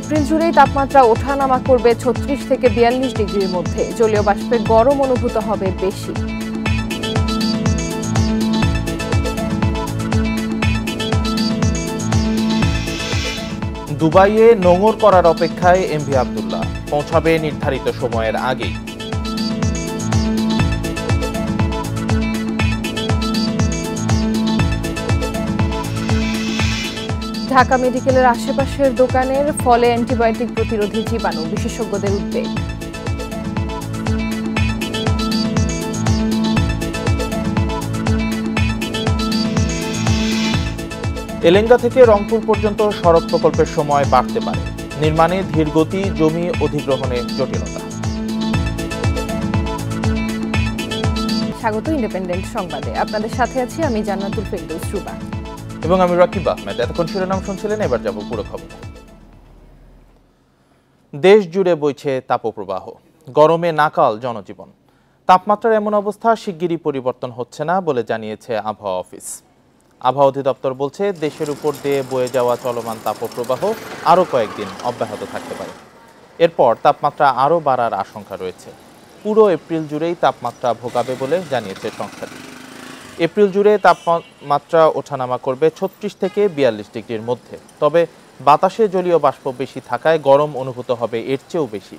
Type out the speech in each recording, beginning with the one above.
April জুড়েই তাপমাত্রা ওঠানামা করবে ছত্রিশ থেকে বিয়াল্লিশ ডিগ্রির মধ্যে জলীয় বাষ্পে গরম অনুভূত হবে বেশি দুবাইয়ে নোঙর করার অপেক্ষায় এমভি আবদুল্লাহ পৌঁছাবে নির্ধারিত সময়ের আগেই ঢাকা মেডিকেলের আশেপাশের দোকানের ফলে অ্যান্টিবায়োটিক প্রতিরোধী জীবাণু বিশেষজ্ঞদের উদ্বেগ এলেঙ্গা থেকে রংপুর পর্যন্ত সড়ক প্রকল্পের সময় বাড়তে পারে নির্মাণে ধীরগতি জমি অধিগ্রহণে জটিলতা স্বাগত ইন্ডিপেন্ডেন্ট সংবাদে আপনাদের সাথে আছি আমি জান্নাতুল ফেরদৌস রুবা এবং আমি রাকিব আহমেদ এতক্ষণ শিরোনাম শুনছিলেন এবার যাব পুরো খবর দেশ জুড়ে বইছে তাপপ্রবাহ গরমে নাকাল জনজীবন তাপমাত্রার এমন অবস্থা শিগগিরই পরিবর্তন হচ্ছে না বলে জানিয়েছে আবহাওয়া অফিস আবহাওয়া অধিদপ্তর বলছে দেশের উপর দিয়ে বয়ে যাওয়া চলমান তাপপ্রবাহ আরও কয়েকদিন অব্যাহত থাকতে পারে এরপর তাপমাত্রা আরও বাড়ার আশঙ্কা রয়েছে পুরো এপ্রিল জুড়েই তাপমাত্রা ভোগাবে বলে জানিয়েছে সংস্থাটি এপ্রিল জুড়ে তাপমাত্রা ওঠানামা করবে ছত্রিশ থেকে বিয়াল্লিশ ডিগ্রির মধ্যে তবে বাতাসে জলীয় বাষ্প বেশি থাকায় গরম অনুভূত হবে এর চেয়েও বেশি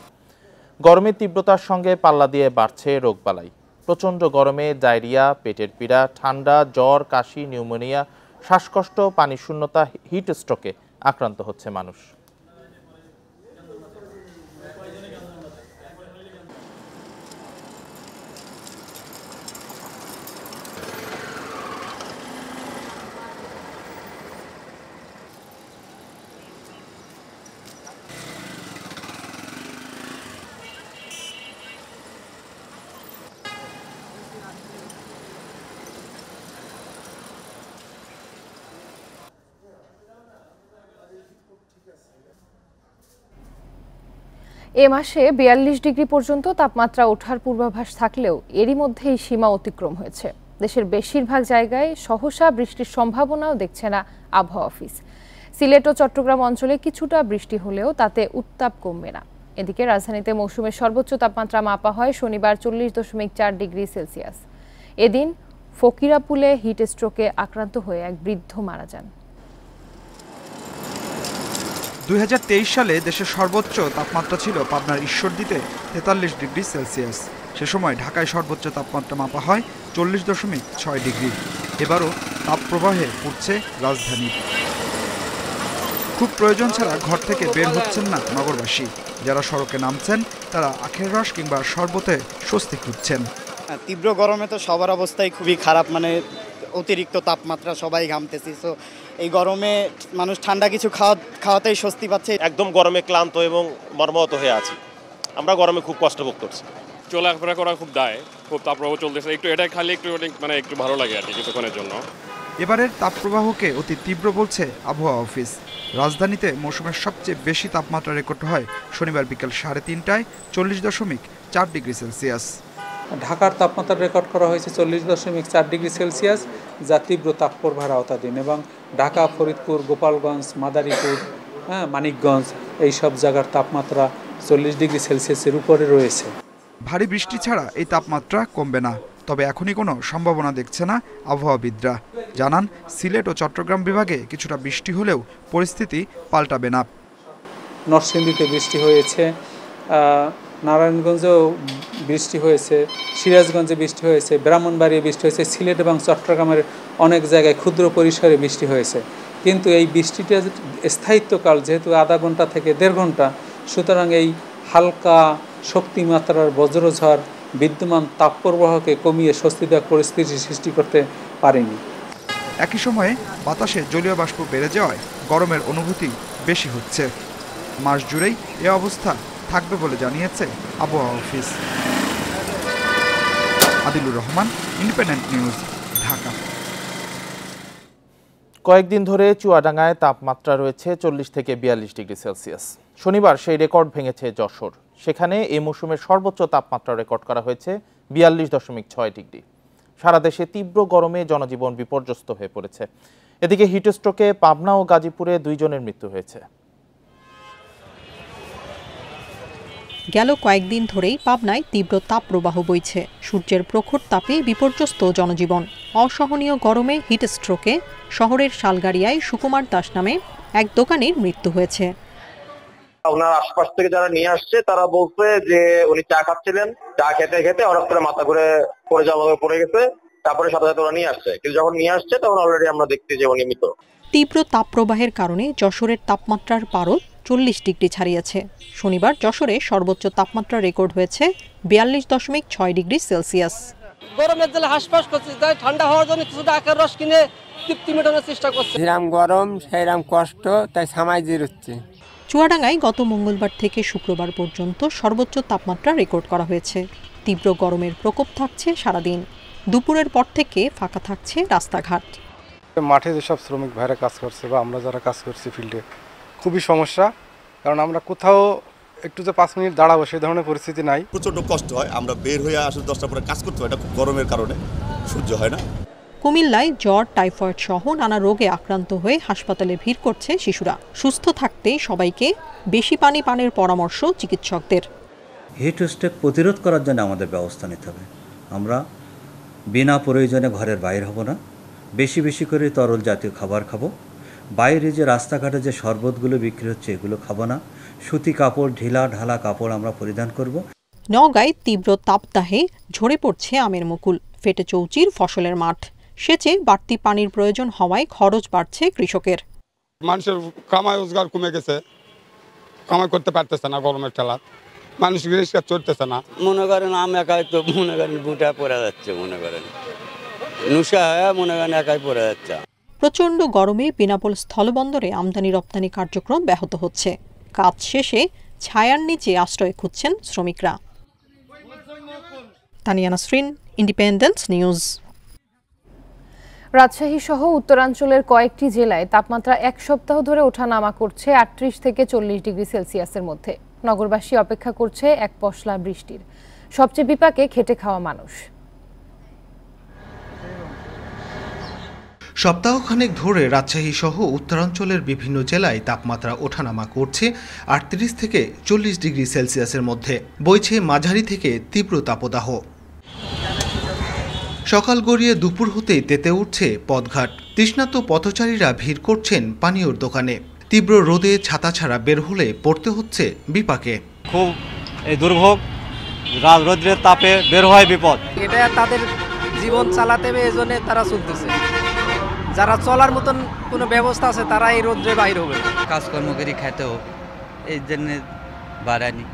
গরমের তীব্রতার সঙ্গে পাল্লা দিয়ে বাড়ছে রোগবালাই প্রচণ্ড গরমে ডায়রিয়া পেটের পীড়া ঠান্ডা জ্বর কাশি নিউমোনিয়া শ্বাসকষ্ট পানিশূন্যতা হিট স্ট্রোকে আক্রান্ত হচ্ছে মানুষ এ মাসে বিয়াল্লিশ ডিগ্রি পর্যন্ত তাপমাত্রা ওঠার পূর্বাভাস থাকলেও এরই মধ্যেই সীমা অতিক্রম হয়েছে দেশের বেশিরভাগ জায়গায় সহসা বৃষ্টির সম্ভাবনাও দেখছে না আবহাওয়া অফিস সিলেট ও চট্টগ্রাম অঞ্চলে কিছুটা বৃষ্টি হলেও তাতে উত্তাপ কমবে না এদিকে রাজধানীতে মৌসুমের সর্বোচ্চ তাপমাত্রা মাপা হয় শনিবার চল্লিশ দশমিক চার ডিগ্রি সেলসিয়াস এদিন ফকিরাপুলে হিট স্ট্রোকে আক্রান্ত হয়ে এক বৃদ্ধ মারা যান দুই সালে দেশের সর্বোচ্চ তাপমাত্রা ছিল পাবনার ঈশ্বরদীতে তেতাল্লিশ ডিগ্রি সেলসিয়াস সে সময় ঢাকায় সর্বোচ্চ তাপমাত্রা মাপা হয় চল্লিশ দশমিক ছয় ডিগ্রি এবারও তাপপ্রবাহে পড়ছে রাজধানী খুব প্রয়োজন ছাড়া ঘর থেকে বের হচ্ছেন না নগরবাসী যারা সড়কে নামছেন তারা আখের রস কিংবা শরবতে স্বস্তি খুঁজছেন তীব্র গরমে তো সবার অবস্থাই খুবই খারাপ মানে অতিরিক্ত তাপমাত্রা সবাই ঘামতেছি সো এই গরমে মানুষ ঠান্ডা কিছু খাওয়া খাওয়াতেই স্বস্তি পাচ্ছে একদম গরমে ক্লান্ত এবং মর্মাহত হয়ে আছি আমরা গরমে খুব কষ্ট ভোগ করছি চলাফেরা করা খুব দায় খুব তাপপ্রবাহ চলতেছে একটু এটাই খালি একটু মানে-, মানে একটু ভালো লাগে আর কি কিছুক্ষণের জন্য এবারের তাপপ্রবাহকে অতি তীব্র বলছে আবহাওয়া অফিস রাজধানীতে মৌসুমের সবচেয়ে বেশি তাপমাত্রা রেকর্ড হয় শনিবার বিকাল সাড়ে তিনটায় চল্লিশ দশমিক চার ডিগ্রি সেলসিয়াস ঢাকার তাপমাত্রা রেকর্ড করা হয়েছে চল্লিশ দশমিক চার ডিগ্রি সেলসিয়াস যা তীব্র তাপপ্রভার আওতাধীন এবং ঢাকা ফরিদপুর গোপালগঞ্জ মাদারীপুর হ্যাঁ মানিকগঞ্জ এইসব জায়গার তাপমাত্রা চল্লিশ ডিগ্রি সেলসিয়াসের উপরে রয়েছে ভারী বৃষ্টি ছাড়া এই তাপমাত্রা কমবে না তবে এখনই কোনো সম্ভাবনা দেখছে না আবহাওয়াবিদরা জানান সিলেট ও চট্টগ্রাম বিভাগে কিছুটা বৃষ্টি হলেও পরিস্থিতি পাল্টাবে না নরসিংদীতে বৃষ্টি হয়েছে নারায়ণগঞ্জেও বৃষ্টি হয়েছে সিরাজগঞ্জে বৃষ্টি হয়েছে ব্রাহ্মণবাড়িয়ে বৃষ্টি হয়েছে সিলেট এবং চট্টগ্রামের অনেক জায়গায় ক্ষুদ্র পরিসরে বৃষ্টি হয়েছে কিন্তু এই বৃষ্টিটা স্থায়িত্বকাল যেহেতু আধা ঘন্টা থেকে দেড় ঘন্টা সুতরাং এই হালকা শক্তিমাত্রার বজ্রঝড় বিদ্যমান তাপপ্রবাহকে কমিয়ে স্বস্তিদায়ক পরিস্থিতির সৃষ্টি করতে পারেনি একই সময়ে বাতাসে জলীয় বাষ্প বেড়ে যাওয়ায় গরমের অনুভূতি বেশি হচ্ছে মাস জুড়েই এ অবস্থা থাকবে বলে জানিয়েছে আবহাওয়া office Adilur Rahman Independent News Dhaka কয়েকদিন ধরে চুয়াডাঙ্গায় তাপমাত্রা রয়েছে চল্লিশ থেকে বিয়াল্লিশ ডিগ্রি সেলসিয়াস শনিবার সেই রেকর্ড ভেঙেছে যশোর সেখানে এই মৌসুমের সর্বোচ্চ তাপমাত্রা রেকর্ড করা হয়েছে বিয়াল্লিশ দশমিক ছয় ডিগ্রি সারা দেশে তীব্র গরমে জনজীবন বিপর্যস্ত হয়ে পড়েছে এদিকে হিটস্ট্রোকে পাবনা ও গাজীপুরে দুইজনের মৃত্যু হয়েছে গেল কয়েকদিন ধরেই পাবনায় তীব্র তাপপ্রবাহ বইছে সূর্যের প্রখর তাপে বিপর্যস্ত জনজীবন অসহনীয় গরমে হিটস্ট্রোকে শহরের শালগাড়িয়ায় সুকুমার দাস নামে এক দোকানের মৃত্যু হয়েছে ওনার আশপাশ থেকে যারা নিয়ে আসছে তারা বলছে যে উনি চা খাচ্ছিলেন চা খেতে খেতে হঠাৎ করে মাথা ঘুরে পড়ে যাওয়া পড়ে গেছে তারপরে সাথে সাথে ওরা নিয়ে আসছে কিন্তু যখন নিয়ে আসছে তখন অলরেডি আমরা দেখছি যে উনি মৃত তীব্র তাপপ্রবাহের কারণে যশোরের তাপমাত্রার পারদ চল্লিশ ডিগ্রি ছাড়িয়েছে শনিবার যশোরে সর্বোচ্চ তাপমাত্রা রেকর্ড হয়েছে বিয়াল্লিশ দশমিক ছয় ডিগ্রি সেলসিয়াস গরমের জেলে হাসপাস করছে তাই ঠান্ডা হওয়ার জন্য কিছুটা আখের রস কিনে তৃপ্তি মেটানোর চেষ্টা করছে যেরাম গরম সেরাম কষ্ট তাই সামাই হচ্ছে চুয়াডাঙ্গায় গত মঙ্গলবার থেকে শুক্রবার পর্যন্ত সর্বোচ্চ তাপমাত্রা রেকর্ড করা হয়েছে তীব্র গরমের প্রকোপ থাকছে সারাদিন দুপুরের পর থেকে ফাঁকা থাকছে রাস্তাঘাট মাঠে যেসব শ্রমিক ভাইরা কাজ করছে বা আমরা যারা কাজ করছি ফিল্ডে খুবই সমস্যা কারণ আমরা কোথাও একটু যে পাঁচ মিনিট দাঁড়াবো সেই ধরনের পরিস্থিতি নাই প্রচণ্ড কষ্ট হয় আমরা বের হয়ে আসলে দশটার পরে কাজ করতে হয় এটা খুব গরমের কারণে সহ্য হয় না কুমিল্লায় জ্বর টাইফয়েড সহ নানা রোগে আক্রান্ত হয়ে হাসপাতালে ভিড় করছে শিশুরা সুস্থ থাকতে সবাইকে বেশি পানি পানের পরামর্শ চিকিৎসকদের হিট স্টেপ প্রতিরোধ করার জন্য আমাদের ব্যবস্থা নিতে হবে আমরা বিনা প্রয়োজনে ঘরের বাইর হব না বেশি বেশি করে তরল জাতীয় খাবার খাবো বাইরে যে রাস্তাঘাটে যে শরবতগুলো বিক্রি হচ্ছে এগুলো খাবো না সুতি কাপড় ঢিলা ঢালা কাপড় আমরা পরিধান করব নগায় তীব্র তাপদাহে ঝরে পড়ছে আমের মুকুল ফেটে চৌচির ফসলের মাঠ সেচে বাড়তি পানির প্রয়োজন হওয়ায় খরচ বাড়ছে কৃষকের মানুষের কামাই রোজগার কমে গেছে কামাই করতে পারতেছে না গরমের ঠেলা মানুষ রিক্সা চড়তেছে না মনে করেন আম একাই তো মনে করেন বুটা পড়ে যাচ্ছে মনে করেন নুসা হয়ে মনে করেন একাই পড়ে যাচ্ছে প্রচণ্ড গরমে বিনাপোল স্থলবন্দরে আমদানি রপ্তানি কার্যক্রম ব্যাহত হচ্ছে কাজ শেষে ছায়ার নিচে আশ্রয় খুঁজছেন শ্রমিকরা তানিয়া নাসরিন ইন্ডিপেন্ডেন্স নিউজ রাজশাহী সহ উত্তরাঞ্চলের কয়েকটি জেলায় তাপমাত্রা এক সপ্তাহ ধরে ওঠা নামা করছে আটত্রিশ থেকে চল্লিশ ডিগ্রি সেলসিয়াসের মধ্যে নগরবাসী অপেক্ষা করছে এক পশলা বৃষ্টির সবচেয়ে বিপাকে খেটে খাওয়া মানুষ সপ্তাহখানেক ধরে রাজশাহী সহ উত্তরাঞ্চলের বিভিন্ন জেলায় তাপমাত্রা ওঠানামা করছে আটত্রিশ থেকে চল্লিশ ডিগ্রি সেলসিয়াসের মধ্যে বইছে মাঝারি থেকে তীব্র তাপদাহ সকাল গড়িয়ে দুপুর হতেই তেতে উঠছে পথঘাট তৃষ্ণাত পথচারীরা ভিড় করছেন পানীয়র দোকানে তীব্র রোদে ছাতা ছাড়া বের হলে পড়তে হচ্ছে বিপাকে খুব এই দুর্ভোগ রোদ্রের তাপে বের হয় বিপদ এটা তাদের জীবন চালাতে এজন্য তারা চলতেছে যারা চলার মতন কোনো ব্যবস্থা আছে তারা এই রোদ্রে বাইর হবে কাজকর্ম করি খেতে হোক এই জন্যে বাড়ানি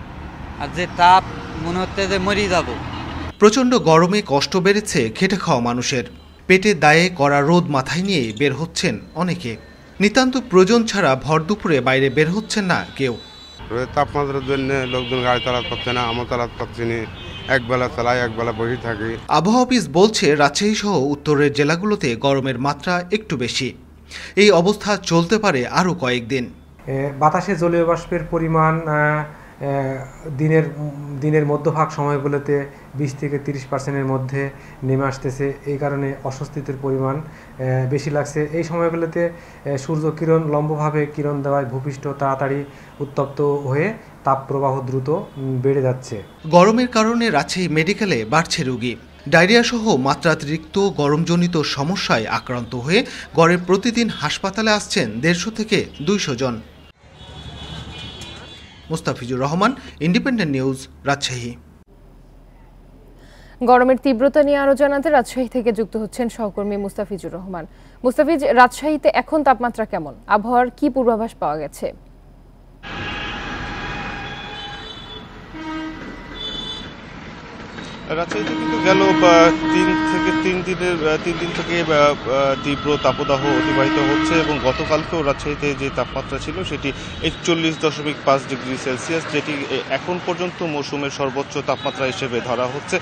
আর যে তাপ মনে হচ্ছে যে মরি যাব প্রচণ্ড গরমে কষ্ট বেড়েছে খেটে খাওয়া মানুষের পেটে দায়ে করা রোদ মাথায় নিয়ে বের হচ্ছেন অনেকে নিতান্ত প্রয়োজন ছাড়া ভর দুপুরে বাইরে বের হচ্ছেন না কেউ তাপমাত্রার জন্য লোকজন গাড়ি চালাতে করছে না আমার চালাতে করছে না একবেলা চালাই একবেলা বসে থাকি আবহাওয়া অফিস বলছে রাজশাহী সহ উত্তরের জেলাগুলোতে গরমের মাত্রা একটু বেশি এই অবস্থা চলতে পারে আরও কয়েকদিন বাতাসে জলীয় বাষ্পের পরিমাণ দিনের দিনের মধ্যভাগ সময়গুলোতে বিশ থেকে তিরিশ পার্সেন্টের মধ্যে নেমে আসতেছে এই কারণে অস্বস্তিতের পরিমাণ বেশি লাগছে এই সময়গুলোতে সূর্য কিরণ লম্বভাবে কিরণ দেওয়ায় ভূপৃষ্ঠ তাড়াতাড়ি উত্তপ্ত হয়ে তাপ প্রবাহ দ্রুত বেড়ে যাচ্ছে গরমের কারণে রাজশাহী মেডিকেলে বাড়ছে রোগী সহ মাত্রাতিরিক্ত গরমজনিত সমস্যায় আক্রান্ত হয়ে গড়ে প্রতিদিন হাসপাতালে আসছেন দেড়শো থেকে দুইশো জন মুস্তাফিজুর রহমান ইন্ডিপেন্ডেন্ট নিউজ রাজশাহী গরমের তীব্রতা নিয়ে আরও জানাতে রাজশাহী থেকে যুক্ত হচ্ছেন সহকর্মী মুস্তাফিজুর রহমান মুস্তাফিজ রাজশাহীতে এখন তাপমাত্রা কেমন আবহাওয়ার কি পূর্বাভাস পাওয়া গেছে রাজশাহীতে কিন্তু গেল তিন থেকে তিন দিনের তিন দিন থেকে তীব্র তাপদাহ অতিবাহিত হচ্ছে এবং গতকালকেও রাজশাহীতে যে তাপমাত্রা ছিল সেটি একচল্লিশ দশমিক পাঁচ ডিগ্রি সেলসিয়াস যেটি এখন পর্যন্ত মৌসুমের সর্বোচ্চ তাপমাত্রা হিসেবে ধরা হচ্ছে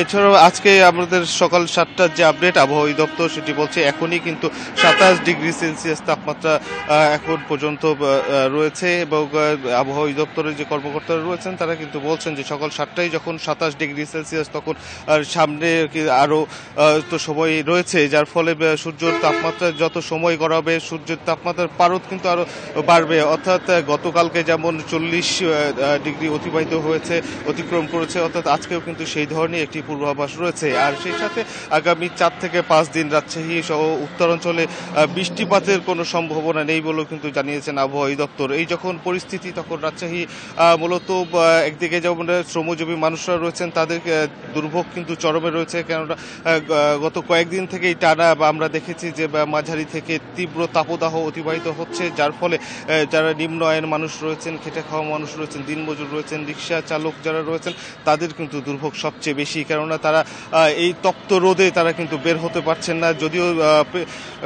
এছাড়াও আজকে আমাদের সকাল সাতটার যে আপডেট আবহাওয়া দপ্তর সেটি বলছে এখনই কিন্তু সাতাশ ডিগ্রি সেলসিয়াস তাপমাত্রা এখন পর্যন্ত রয়েছে এবং আবহাওয়া দপ্তরের যে কর্মকর্তারা রয়েছেন তারা কিন্তু বলছেন যে সকাল সাতটায় যখন সাতাশ ডিগ্রি সেলসিয়াস সেলসিয়াস তখন সামনে আরও তো সময় রয়েছে যার ফলে সূর্যের তাপমাত্রা যত সময় গড়াবে সূর্যের তাপমাত্রার পারদ কিন্তু আরও বাড়বে অর্থাৎ গতকালকে যেমন চল্লিশ ডিগ্রি অতিবাহিত হয়েছে অতিক্রম করেছে অর্থাৎ আজকেও কিন্তু সেই ধরনের একটি পূর্বাভাস রয়েছে আর সেই সাথে আগামী চার থেকে পাঁচ দিন রাজশাহী সহ উত্তরাঞ্চলে বৃষ্টিপাতের কোনো সম্ভাবনা নেই বলেও কিন্তু জানিয়েছেন আবহাওয়া দপ্তর এই যখন পরিস্থিতি তখন রাজশাহী মূলত একদিকে যেমন শ্রমজীবী মানুষরা রয়েছেন তাদেরকে দুর্ভোগ কিন্তু চরমে রয়েছে কেননা গত কয়েকদিন থেকেই টানা আমরা দেখেছি যে মাঝারি থেকে তীব্র তাপদাহ অতিবাহিত হচ্ছে যার ফলে যারা নিম্ন আয়ের মানুষ রয়েছেন খেটে খাওয়া মানুষ রয়েছেন দিনমজুর রয়েছেন রিক্সা চালক যারা রয়েছেন তাদের কিন্তু দুর্ভোগ সবচেয়ে বেশি কেননা তারা এই তপ্ত রোদে তারা কিন্তু বের হতে পারছেন না যদিও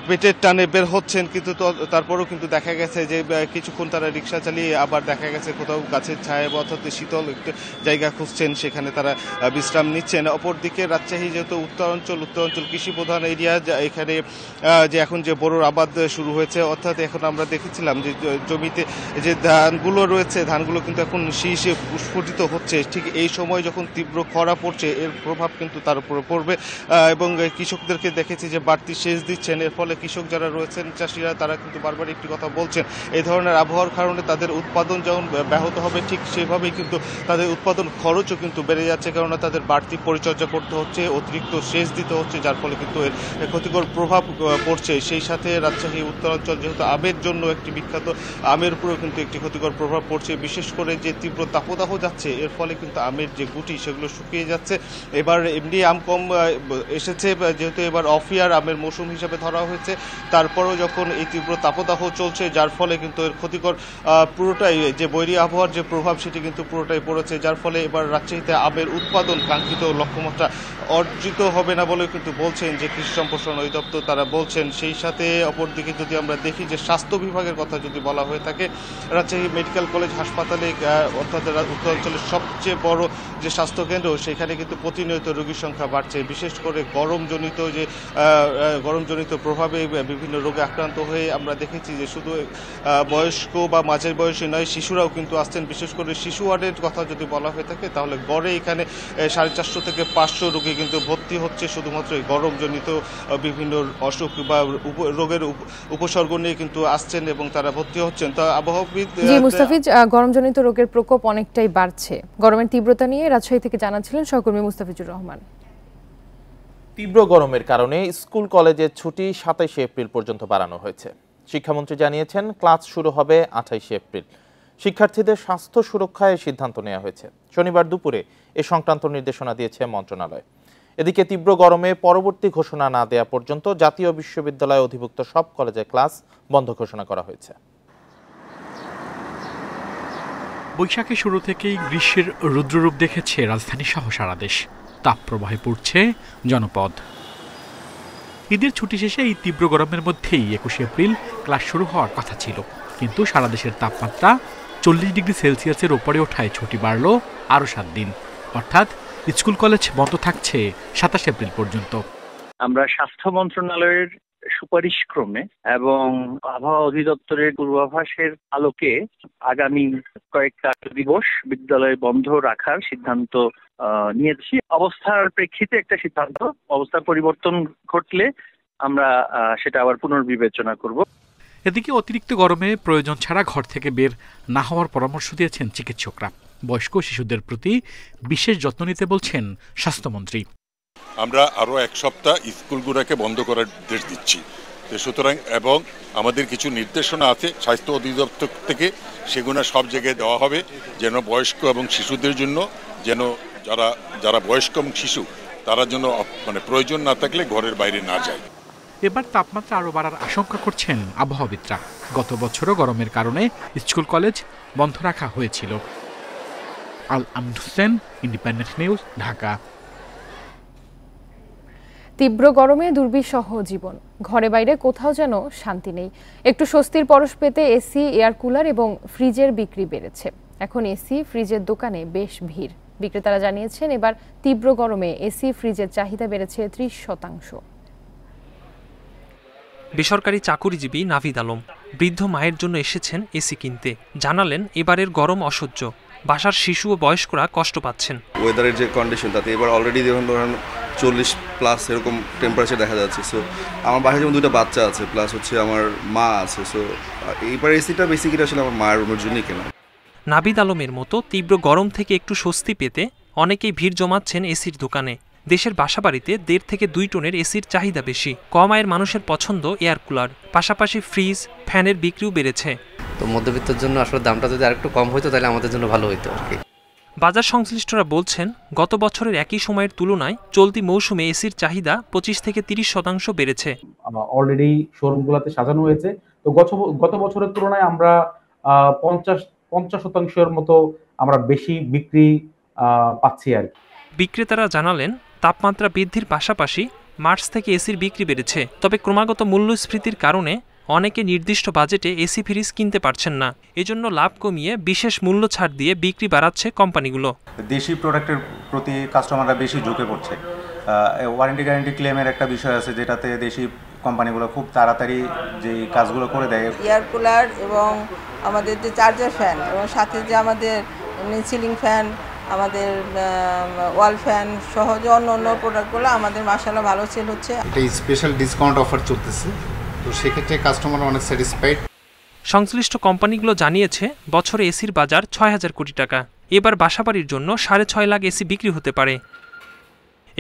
পেটের টানে বের হচ্ছেন কিন্তু তারপরেও কিন্তু দেখা গেছে যে কিছুক্ষণ তারা রিক্সা চালিয়ে আবার দেখা গেছে কোথাও গাছের ছায়া অর্থাৎ শীতল একটু জায়গা খুঁজছেন সেখানে তারা বিশ্রাম নিচ্ছেন অপরদিকে রাজশাহী যেহেতু উত্তরাঞ্চল উত্তরাঞ্চল কৃষি প্রধান এরিয়া এখানে যে এখন যে বড়োর আবাদ শুরু হয়েছে অর্থাৎ এখন আমরা দেখেছিলাম যে জমিতে যে ধানগুলো রয়েছে ধানগুলো কিন্তু এখন শীষ স্ফুটিত হচ্ছে ঠিক এই সময় যখন তীব্র খরা পড়ছে এর প্রভাব কিন্তু তার উপরে পড়বে এবং কৃষকদেরকে দেখেছি যে বাড়তি সেচ দিচ্ছেন এর ফলে কৃষক যারা রয়েছেন চাষিরা তারা কিন্তু বারবার একটি কথা বলছেন এই ধরনের আবহাওয়ার কারণে তাদের উৎপাদন যেমন ব্যাহত হবে ঠিক সেভাবেই কিন্তু তাদের উৎপাদন খরচও কিন্তু বেড়ে যাচ্ছে কেননা তাদের বাড়তি পরিচর্যা করতে হচ্ছে অতিরিক্ত সেচ দিতে হচ্ছে যার ফলে কিন্তু এর ক্ষতিকর প্রভাব পড়ছে সেই সাথে রাজশাহী উত্তরাঞ্চল যেহেতু আমের জন্য একটি বিখ্যাত আমের উপরেও কিন্তু একটি ক্ষতিকর প্রভাব পড়ছে বিশেষ করে যে তীব্র তাপদাহ যাচ্ছে এর ফলে কিন্তু আমের যে গুটি সেগুলো শুকিয়ে যাচ্ছে এবার এমনি আম কম এসেছে যেহেতু এবার অফিয়ার আমের মৌসুম হিসেবে ধরা হয়েছে তারপরেও যখন এই তীব্র তাপদাহ চলছে যার ফলে কিন্তু এর ক্ষতিকর পুরোটাই যে বৈরী আবহাওয়ার যে প্রভাব সেটি কিন্তু পুরোটাই পড়েছে যার ফলে এবার রাজশাহীতে আমের উৎপাদন কাঙ্ক্ষিত লক্ষ্যমাত্রা অর্জিত হবে না বলেও কিন্তু বলছেন যে কৃষি সম্প্রসারণ অধিদপ্তর তারা বলছেন সেই সাথে অপরদিকে যদি আমরা দেখি যে স্বাস্থ্য বিভাগের কথা যদি বলা হয়ে থাকে রাজশাহী মেডিকেল কলেজ হাসপাতালে অর্থাৎ উত্তরাঞ্চলের সবচেয়ে বড় যে স্বাস্থ্যকেন্দ্র সেখানে কিন্তু প্রতিনিয়ত রোগীর সংখ্যা বাড়ছে বিশেষ করে গরমজনিত যে গরমজনিত প্রভাবে বিভিন্ন রোগে আক্রান্ত হয়ে আমরা দেখেছি যে শুধু বয়স্ক বা মাঝের বয়সী নয় শিশুরাও কিন্তু আসছেন বিশেষ করে শিশু ওয়ার্ডের কথা যদি বলা হয়ে থাকে তাহলে গড়ে এখানে প্রায় সাড়ে চারশো থেকে পাঁচশো রোগী কিন্তু ভর্তি হচ্ছে শুধুমাত্র এই গরমজনিত বিভিন্ন অসুখ বা রোগের উপসর্গ নিয়ে কিন্তু আসছেন এবং তারা ভর্তি হচ্ছেন তা আবহাওয়াবিদ মুস্তাফিজ গরমজনিত রোগের প্রকোপ অনেকটাই বাড়ছে গরমের তীব্রতা নিয়ে রাজশাহী থেকে জানাচ্ছিলেন সহকর্মী মুস্তাফিজুর রহমান তীব্র গরমের কারণে স্কুল কলেজের ছুটি সাতাইশে এপ্রিল পর্যন্ত বাড়ানো হয়েছে শিক্ষামন্ত্রী জানিয়েছেন ক্লাস শুরু হবে আঠাইশে এপ্রিল শিক্ষার্থীদের স্বাস্থ্য সুরক্ষায় সিদ্ধান্ত নেওয়া হয়েছে শনিবার দুপুরে এ সংক্রান্ত নির্দেশনা দিয়েছে মন্ত্রণালয় এদিকে তীব্র গরমে পরবর্তী ঘোষণা না দেয়া পর্যন্ত জাতীয় বিশ্ববিদ্যালয়ে অধিভুক্ত সব কলেজে ক্লাস বন্ধ ঘোষণা করা হয়েছে বৈশাখের শুরু থেকেই গ্রীষ্মের রুদ্ররূপ দেখেছে রাজধানী সহ সারা দেশ তাপপ্রবাহে পড়ছে জনপদ ঈদের ছুটি শেষে এই তীব্র গরমের মধ্যেই একুশে এপ্রিল ক্লাস শুরু হওয়ার কথা ছিল কিন্তু সারা দেশের তাপমাত্রা চল্লিশ ডিগ্রি সেলসিয়াসের ওপরে ওঠায় ছুটি বাড়ল আরও সাত দিন অর্থাৎ স্কুল কলেজ বন্ধ থাকছে সাতাশ এপ্রিল পর্যন্ত আমরা স্বাস্থ্য মন্ত্রণালয়ের সুপারিশ ক্রমে এবং আবহাওয়া অধিদপ্তরের পূর্বাভাসের আলোকে আগামী কয়েকটা দিবস বিদ্যালয় বন্ধ রাখার সিদ্ধান্ত নিয়েছি অবস্থার প্রেক্ষিতে একটা সিদ্ধান্ত অবস্থার পরিবর্তন ঘটলে আমরা সেটা আবার পুনর্বিবেচনা করব এদিকে অতিরিক্ত গরমে প্রয়োজন ছাড়া ঘর থেকে বের না হওয়ার পরামর্শ দিয়েছেন চিকিৎসকরা বয়স্ক শিশুদের প্রতি বিশেষ যত্ন নিতে বলছেন স্বাস্থ্যমন্ত্রী আমরা আরও এক সপ্তাহ স্কুলগুলোকে বন্ধ করার নির্দেশ দিচ্ছি সুতরাং এবং আমাদের কিছু নির্দেশনা আছে স্বাস্থ্য অধিদপ্তর থেকে সেগুলো সব জায়গায় দেওয়া হবে যেন বয়স্ক এবং শিশুদের জন্য যেন যারা যারা বয়স্ক এবং শিশু তারা যেন মানে প্রয়োজন না থাকলে ঘরের বাইরে না যায় এবার তাপমাত্রা আরও বাড়ার আশঙ্কা করছেন আবহাওয়াবিদরা গত বছরও গরমের কারণে স্কুল কলেজ বন্ধ রাখা হয়েছিল আল আমদ ইন্ডিপেন্ডেন্ট নিউজ ঢাকা তীব্র গরমে দুর্বিষহ জীবন ঘরে বাইরে কোথাও যেন শান্তি নেই একটু স্বস্তির পরশ পেতে এসি এয়ার কুলার এবং ফ্রিজের বিক্রি বেড়েছে এখন এসি ফ্রিজের দোকানে বেশ ভিড় বিক্রেতারা জানিয়েছেন এবার তীব্র গরমে এসি ফ্রিজের চাহিদা বেড়েছে ত্রিশ শতাংশ বেসরকারি চাকুরিজীবী নাভিদ আলম বৃদ্ধ মায়ের জন্য এসেছেন এসি কিনতে জানালেন এবারের গরম অসহ্য বাসার শিশু ও বয়স্করা কষ্ট পাচ্ছেন ওয়েদারের যে কন্ডিশন তাতে এবার অলরেডি দেখুন ধরেন চল্লিশ প্লাস এরকম টেম্পারেচার দেখা যাচ্ছে সো আমার বাসায় যেমন দুটো বাচ্চা আছে প্লাস হচ্ছে আমার মা আছে সো এইবার এসিটা বেশি বেসিক্যালি আসলে আমার মায়ের রুমের জন্যই কেনা নাবিদ আলমের মতো তীব্র গরম থেকে একটু স্বস্তি পেতে অনেকেই ভিড় জমাচ্ছেন এসির দোকানে দেশের বাসাবাড়িতে দেড় থেকে দুই টনের এসির চাহিদা বেশি কম আয়ের মানুষের পছন্দ এয়ার কুলার পাশাপাশি ফ্রিজ ফ্যানের বিক্রিও বেড়েছে তো মধ্যবিত্তের জন্য আসলে দামটা যদি আরেকটু কম হতো তাহলে আমাদের জন্য ভালো হতো আর কি বাজার সংশ্লিষ্টরা বলছেন গত বছরের একই সময়ের তুলনায় চলতি মৌসুমে এসির চাহিদা পঁচিশ থেকে তিরিশ শতাংশ বেড়েছে অলরেডি শোরুমগুলোতে সাজানো হয়েছে তো গত গত বছরের তুলনায় আমরা পঞ্চাশ পঞ্চাশ শতাংশের মতো আমরা বেশি বিক্রি পাচ্ছি আর বিক্রেতারা জানালেন তাপমাত্রা বৃদ্ধির পাশাপাশি মার্চ থেকে এসির বিক্রি বেড়েছে তবে ক্রমাগত মূল্যস্ফীতির কারণে অনেকে নির্দিষ্ট বাজেটে এসি ফ্রিজ কিনতে পারছেন না এজন্য লাভ কমিয়ে বিশেষ মূল্য ছাড় দিয়ে বিক্রি বাড়াচ্ছে কোম্পানিগুলো দেশি প্রোডাক্টের প্রতি কাস্টমাররা বেশি ঝুঁকে পড়ছে ওয়ারেন্টি গ্যারেন্টি ক্লেমের একটা বিষয় আছে যেটাতে দেশি কোম্পানিগুলো খুব তাড়াতাড়ি যে কাজগুলো করে দেয় এয়ার কুলার এবং আমাদের যে চার্জার ফ্যান এবং সাথে যে আমাদের সিলিং ফ্যান আমাদের ওয়াল ফ্যান সহজ অন্য অন্য প্রোডাক্টগুলো আমাদের মাসালা ভালো সেল হচ্ছে এটা স্পেশাল ডিসকাউন্ট অফার চলতেছে তো সেক্ষেত্রে কাস্টমার অনেক স্যাটিসফাইড সংশ্লিষ্ট কোম্পানিগুলো জানিয়েছে বছরে এসির বাজার ছয় হাজার কোটি টাকা এবার বাসাবাড়ির জন্য সাড়ে ছয় লাখ এসি বিক্রি হতে পারে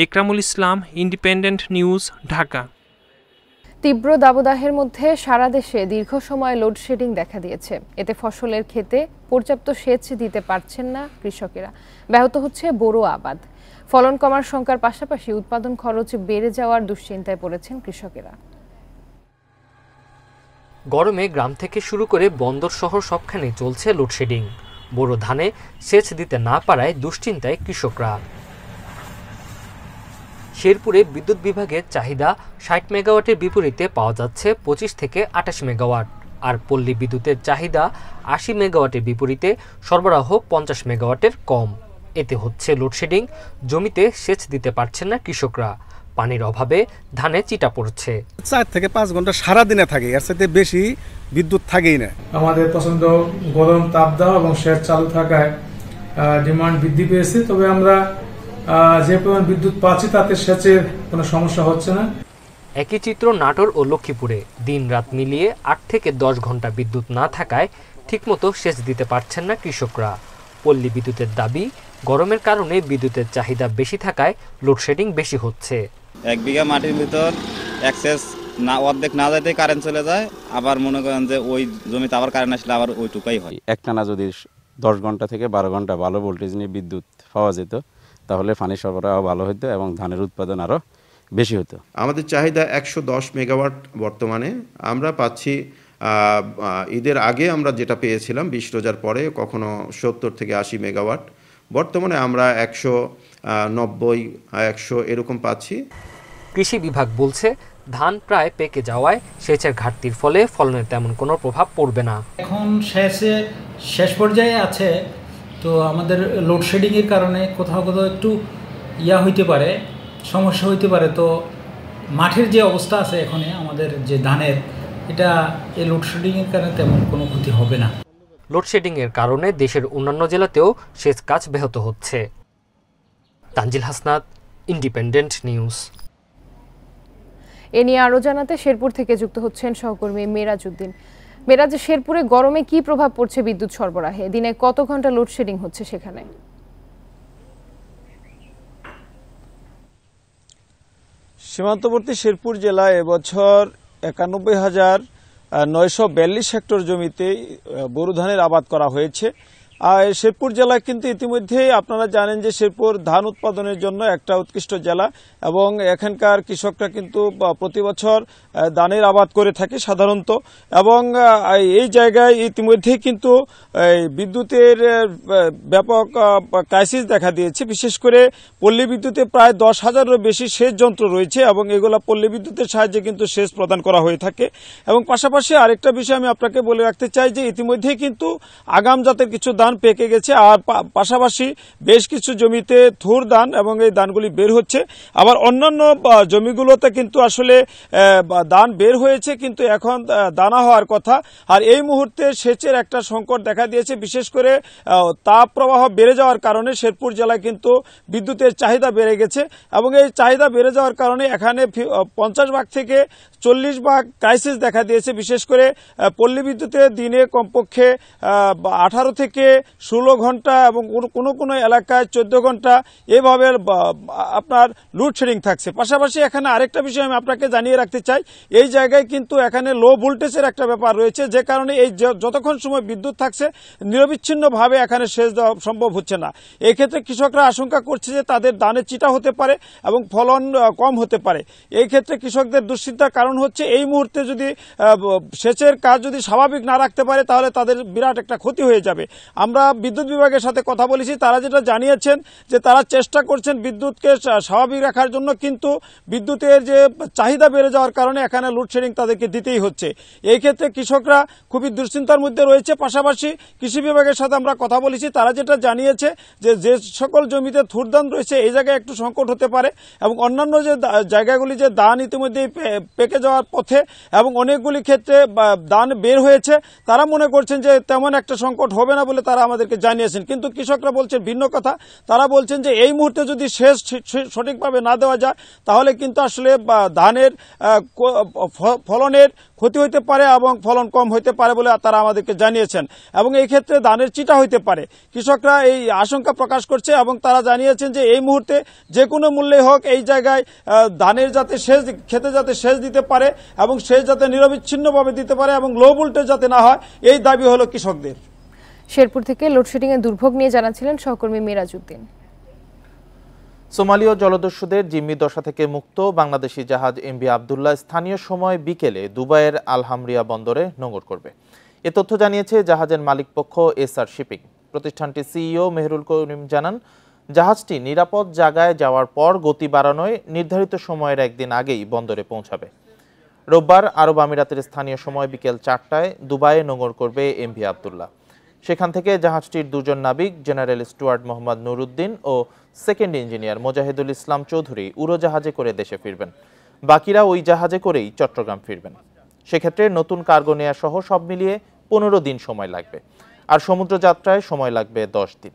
একরামুল ইসলাম ইন্ডিপেন্ডেন্ট নিউজ ঢাকা তীব্র দাবদাহের মধ্যে সারা দেশে দীর্ঘ সময় লোডশেডিং দেখা দিয়েছে এতে ফসলের ক্ষেতে পর্যাপ্ত সেচ দিতে পারছেন না কৃষকেরা ব্যাহত হচ্ছে বোরো আবাদ ফলন কমার সংখ্যার পাশাপাশি উৎপাদন খরচ বেড়ে যাওয়ার দুশ্চিন্তায় পড়েছেন কৃষকেরা গরমে গ্রাম থেকে শুরু করে বন্দর শহর সবখানে চলছে লোডশেডিং বোরো ধানে সেচ দিতে না পারায় দুশ্চিন্তায় কৃষকরা শেরপুরে বিদ্যুৎ বিভাগের চাহিদা ষাট মেগাওয়াটের বিপরীতে পাওয়া যাচ্ছে পঁচিশ থেকে আঠাশ মেগাওয়াট আর পল্লী বিদ্যুতের চাহিদা আশি মেগাওয়াটের বিপরীতে সরবরাহ পঞ্চাশ মেগাওয়াটের কম এতে হচ্ছে লোডশেডিং জমিতে সেচ দিতে পারছেন না কৃষকরা পানির অভাবে ধানে চিটা পড়ছে চার থেকে পাঁচ ঘন্টা সারা দিনে থাকে এর সাথে বেশি বিদ্যুৎ থাকেই না আমাদের পছন্দ গরম তাপদাহ এবং সেচ চালু থাকায় ডিমান্ড বৃদ্ধি পেয়েছে তবে আমরা যে পরিমাণ বিদ্যুৎ পাচ্ছি তাতে সেচের কোনো সমস্যা হচ্ছে না একই চিত্র নাটোর ও লক্ষ্মীপুরে দিন রাত মিলিয়ে আট থেকে দশ ঘন্টা বিদ্যুৎ না থাকায় ঠিকমতো সেচ দিতে পারছেন না কৃষকরা পল্লী বিদ্যুতের দাবি গরমের কারণে বিদ্যুতের চাহিদা বেশি থাকায় লোডশেডিং বেশি হচ্ছে এক বিঘা মাটির ভিতর অ্যাক্সেস না অর্ধেক না যাইতে কারেন্ট চলে যায় আবার মনে করেন যে ওই জমিতে আবার কারেন্ট আসলে আবার ওইটুকাই হয় একটানা যদি দশ ঘন্টা থেকে বারো ঘন্টা ভালো ভোল্টেজ নিয়ে বিদ্যুৎ পাওয়া যেত তাহলে পানি সরবরাহ ভালো হতো এবং ধানের উৎপাদন আরও বেশি হতো আমাদের চাহিদা একশো দশ মেগাওয়াট বর্তমানে আমরা পাচ্ছি ঈদের আগে আমরা যেটা পেয়েছিলাম বিশ রোজার পরে কখনো সত্তর থেকে আশি মেগাওয়াট বর্তমানে আমরা একশো নব্বই একশো এরকম পাচ্ছি কৃষি বিভাগ বলছে ধান প্রায় পেকে যাওয়ায় সেচের ঘাটতির ফলে ফলনের তেমন কোনো প্রভাব পড়বে না এখন শেষে শেষ পর্যায়ে আছে তো আমাদের লোডশেডিংয়ের কারণে কোথাও কোথাও একটু ইয়া হইতে পারে সমস্যা হইতে পারে তো মাঠের যে অবস্থা আছে এখানে আমাদের যে ধানের এটা এই লোডশেডিংয়ের কারণে তেমন কোনো ক্ষতি হবে না লোডশেডিংয়ের কারণে দেশের অন্যান্য জেলাতেও সেচ কাজ ব্যাহত হচ্ছে তানজিল হাসনাত ইন্ডিপেন্ডেন্ট নিউজ এ নিয়ে আরও জানাতে শেরপুর থেকে যুক্ত হচ্ছেন সহকর্মী মেরাজ উদ্দিন মেরাজ শেরপুরে গরমে কি প্রভাব পড়ছে বিদ্যুৎ সরবরাহে দিনে কত ঘন্টা লোডশেডিং হচ্ছে সেখানে সীমান্তবর্তী শেরপুর জেলায় এবছর একানব্বই হাজার নয়শো হেক্টর জমিতে বোরো ধানের আবাদ করা হয়েছে শেরপুর জেলা কিন্তু ইতিমধ্যেই আপনারা জানেন যে শেরপুর ধান উৎপাদনের জন্য একটা উৎকৃষ্ট জেলা এবং এখানকার কৃষকরা কিন্তু প্রতি বছর ধানের আবাদ করে থাকে সাধারণত এবং এই জায়গায় ইতিমধ্যেই কিন্তু বিদ্যুতের ব্যাপক ক্রাইসিস দেখা দিয়েছে বিশেষ করে পল্লী বিদ্যুতে প্রায় দশ হাজারেরও বেশি সেচ যন্ত্র রয়েছে এবং এগুলো পল্লী বিদ্যুতের সাহায্যে কিন্তু সেচ প্রদান করা হয়ে থাকে এবং পাশাপাশি আরেকটা বিষয় আমি আপনাকে বলে রাখতে চাই যে ইতিমধ্যেই কিন্তু আগাম জাতের কিছু ধান ধান পেকে গেছে আর পাশাপাশি বেশ কিছু জমিতে থুর ধান এবং এই ধানগুলি বের হচ্ছে আবার অন্যান্য জমিগুলোতে কিন্তু আসলে ধান বের হয়েছে কিন্তু এখন দানা হওয়ার কথা আর এই মুহূর্তে সেচের একটা সংকট দেখা দিয়েছে বিশেষ করে তাপ প্রবাহ বেড়ে যাওয়ার কারণে শেরপুর জেলায় কিন্তু বিদ্যুতের চাহিদা বেড়ে গেছে এবং এই চাহিদা বেড়ে যাওয়ার কারণে এখানে পঞ্চাশ ভাগ থেকে চল্লিশ ভাগ ক্রাইসিস দেখা দিয়েছে বিশেষ করে পল্লী বিদ্যুতের দিনে কমপক্ষে আঠারো থেকে ষোলো ঘন্টা এবং কোনো কোনো এলাকায় চোদ্দ ঘন্টা এভাবে আপনার লোডশেডিং থাকছে পাশাপাশি এখানে আরেকটা বিষয় আমি আপনাকে জানিয়ে রাখতে চাই এই জায়গায় কিন্তু এখানে লো ভোল্টেজের একটা ব্যাপার রয়েছে যে কারণে এই যতক্ষণ সময় বিদ্যুৎ থাকছে নিরবিচ্ছিন্নভাবে এখানে সেচ দেওয়া সম্ভব হচ্ছে না এক্ষেত্রে কৃষকরা আশঙ্কা করছে যে তাদের দানে চিটা হতে পারে এবং ফলন কম হতে পারে এই ক্ষেত্রে কৃষকদের দুশ্চিন্তার কারণ হচ্ছে এই মুহূর্তে যদি সেচের কাজ যদি স্বাভাবিক না রাখতে পারে তাহলে তাদের বিরাট একটা ক্ষতি হয়ে যাবে আমরা বিদ্যুৎ বিভাগের সাথে কথা বলেছি তারা যেটা জানিয়েছেন যে তারা চেষ্টা করছেন বিদ্যুৎকে স্বাভাবিক রাখার জন্য কিন্তু বিদ্যুতের যে চাহিদা বেড়ে যাওয়ার কারণে এখানে লোডশেডিং তাদেরকে দিতেই হচ্ছে এই ক্ষেত্রে কৃষকরা খুবই দুশ্চিন্তার মধ্যে রয়েছে পাশাপাশি কৃষি বিভাগের সাথে আমরা কথা বলেছি তারা যেটা জানিয়েছে যে যে সকল জমিতে থুরদান রয়েছে এই জায়গায় একটু সংকট হতে পারে এবং অন্যান্য যে জায়গাগুলি যে দান ইতিমধ্যেই পেকে যাওয়ার পথে এবং অনেকগুলি ক্ষেত্রে দান বের হয়েছে তারা মনে করছেন যে তেমন একটা সংকট হবে না বলে তারা আমাদেরকে জানিয়েছেন কিন্তু কৃষকরা বলছেন ভিন্ন কথা তারা বলছেন যে এই মুহূর্তে যদি শেষ সঠিকভাবে না দেওয়া যায় তাহলে কিন্তু আসলে ধানের ফলনের ক্ষতি হইতে পারে এবং ফলন কম হইতে পারে বলে তারা আমাদেরকে জানিয়েছেন এবং এই ক্ষেত্রে ধানের চিটা হইতে পারে কৃষকরা এই আশঙ্কা প্রকাশ করছে এবং তারা জানিয়েছেন যে এই মুহূর্তে যে কোনো মূল্যে হোক এই জায়গায় ধানের যাতে সেচ খেতে যাতে সেচ দিতে পারে এবং সেচ যাতে নিরবিচ্ছিন্নভাবে দিতে পারে এবং লো ভোল্টেজ যাতে না হয় এই দাবি হলো কৃষকদের শেরপুর থেকে এর দুর্ভোগ নিয়ে জানাচ্ছিলেন সহকর্মী মিরাজ উদ্দিন সোমালীয় জলদস্যুদের জিম্মি দশা থেকে মুক্ত বাংলাদেশি জাহাজ বি আবদুল্লাহ স্থানীয় সময় বিকেলে দুবাইয়ের আলহামরিয়া বন্দরে নোঙর করবে এ তথ্য জানিয়েছে জাহাজের মালিকপক্ষ এসআর শিপিং প্রতিষ্ঠানটির সিইও মেহরুল করিম জানান জাহাজটি নিরাপদ জায়গায় যাওয়ার পর গতি বাড়ানোয় নির্ধারিত সময়ের একদিন আগেই বন্দরে পৌঁছাবে রোববার আরব আমিরাতের স্থানীয় সময় বিকেল চারটায় দুবাইয়ে নোঙর করবে এম ভি আবদুল্লাহ সেখান থেকে জাহাজটির দুজন নাবিক জেনারেল স্টুয়ার্ড মোহাম্মদ নুরুদ্দিন ও সেকেন্ড ইঞ্জিনিয়ার মোজাহিদুল ইসলাম চৌধুরী উড়োজাহাজে করে দেশে ফিরবেন বাকিরা ওই জাহাজে করেই চট্টগ্রাম ফিরবেন সেক্ষেত্রে নতুন কার্গো নেয়া সহ সব মিলিয়ে পনেরো দিন সময় লাগবে আর সমুদ্রযাত্রায় সময় লাগবে দশ দিন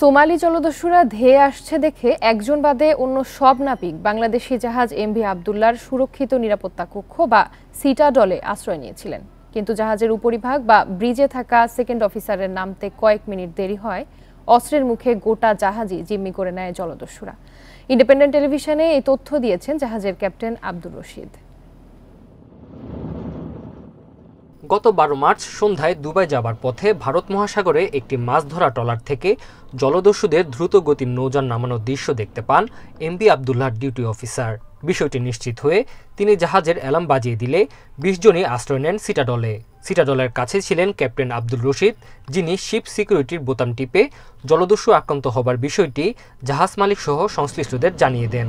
সোমালি জলদস্যুরা ধেয়ে আসছে দেখে একজন বাদে অন্য সব নাবিক বাংলাদেশি জাহাজ এমভি আবদুল্লার সুরক্ষিত নিরাপত্তা কক্ষ বা সিটাডলে আশ্রয় নিয়েছিলেন কিন্তু জাহাজের উপরিভাগ বা ব্রিজে থাকা সেকেন্ড অফিসারের নামতে কয়েক মিনিট দেরি হয় অস্ত্রের মুখে গোটা জাহাজই জিম্মি করে নেয় জলদস্যুরা ইন্ডিপেন্ডেন্ট টেলিভিশনে এই তথ্য দিয়েছেন জাহাজের ক্যাপ্টেন আব্দুর রশিদ গত বারো মার্চ সন্ধ্যায় দুবাই যাবার পথে ভারত মহাসাগরে একটি মাছ ধরা ট্রলার থেকে জলদস্যুদের দ্রুত গতির নৌযান নামানোর দৃশ্য দেখতে পান এমবি আবদুল্লার ডিউটি অফিসার বিষয়টি নিশ্চিত হয়ে তিনি জাহাজের অ্যালার্ম বাজিয়ে দিলে বিশ জনই আশ্রয় নেন সিটাডলে সিটাডলের কাছে ছিলেন ক্যাপ্টেন আব্দুল রশিদ যিনি শিপ সিকিউরিটির বোতাম টিপে জলদস্যু আক্রান্ত হবার বিষয়টি জাহাজ মালিক সহ সংশ্লিষ্টদের জানিয়ে দেন